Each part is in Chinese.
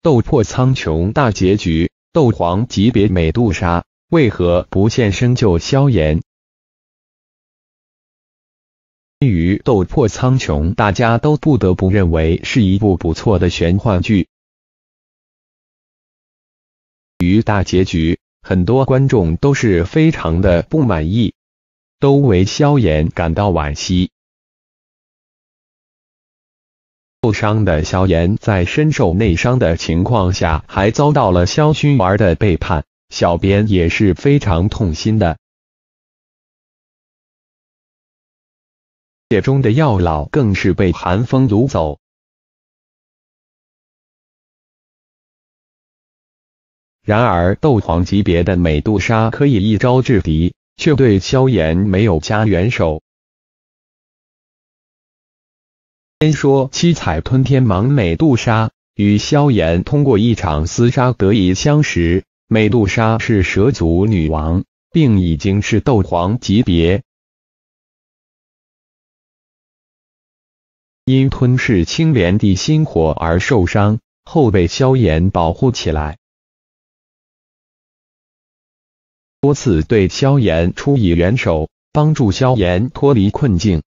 《斗破苍穹》大结局，斗皇级别美杜莎为何不现身救萧炎？关于《斗破苍穹》，大家都不得不认为是一部不错的玄幻剧。于大结局，很多观众都是非常的不满意，都为萧炎感到惋惜。受伤的萧炎在深受内伤的情况下，还遭到了萧薰儿的背叛，小编也是非常痛心的。界中的药老更是被寒风掳走。然而斗皇级别的美杜莎可以一招制敌，却对萧炎没有加援手。先说七彩吞天蟒美杜莎与萧炎通过一场厮杀得以相识。美杜莎是蛇族女王，并已经是斗皇级别，因吞噬青莲地心火而受伤，后被萧炎保护起来，多次对萧炎出以援手，帮助萧炎脱离困境。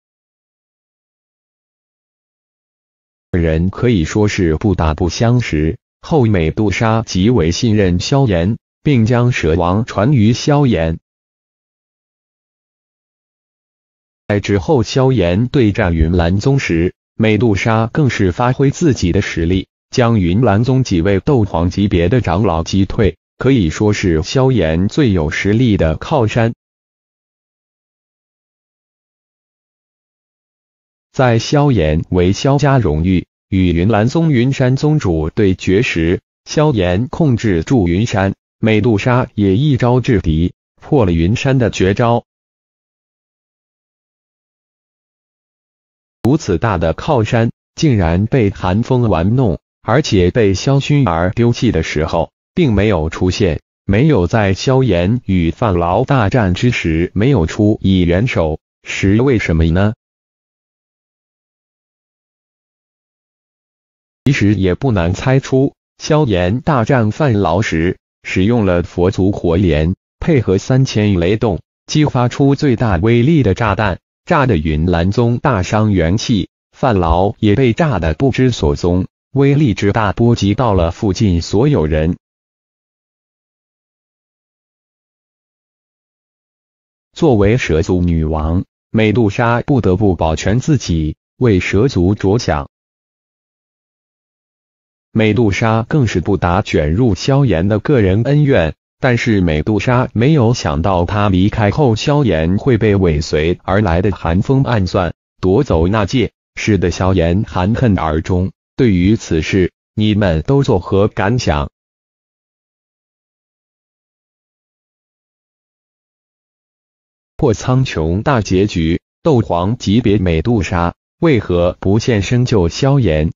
人可以说是不打不相识。后美杜莎极为信任萧炎，并将蛇王传于萧炎。在之后，萧炎对战云岚宗时，美杜莎更是发挥自己的实力，将云岚宗几位斗皇级别的长老击退，可以说是萧炎最有实力的靠山。在萧炎为萧家荣誉。与云岚宗云山宗主对决时，萧炎控制住云山，美杜莎也一招制敌，破了云山的绝招。如此大的靠山，竟然被寒风玩弄，而且被萧薰儿丢弃的时候，并没有出现，没有在萧炎与范劳大战之时没有出以援手，是为什么呢？其实也不难猜出，萧炎大战范劳时，使用了佛祖火莲，配合三千雷动，激发出最大威力的炸弹，炸的云岚宗大伤元气，范劳也被炸得不知所踪。威力之大，波及到了附近所有人。作为蛇族女王，美杜莎不得不保全自己，为蛇族着想。美杜莎更是不打卷入萧炎的个人恩怨，但是美杜莎没有想到他离开后，萧炎会被尾随而来的寒风暗算，夺走那戒，使得萧炎含恨而终。对于此事，你们都作何感想？破苍穹大结局，斗皇级别美杜莎为何不现身救萧炎？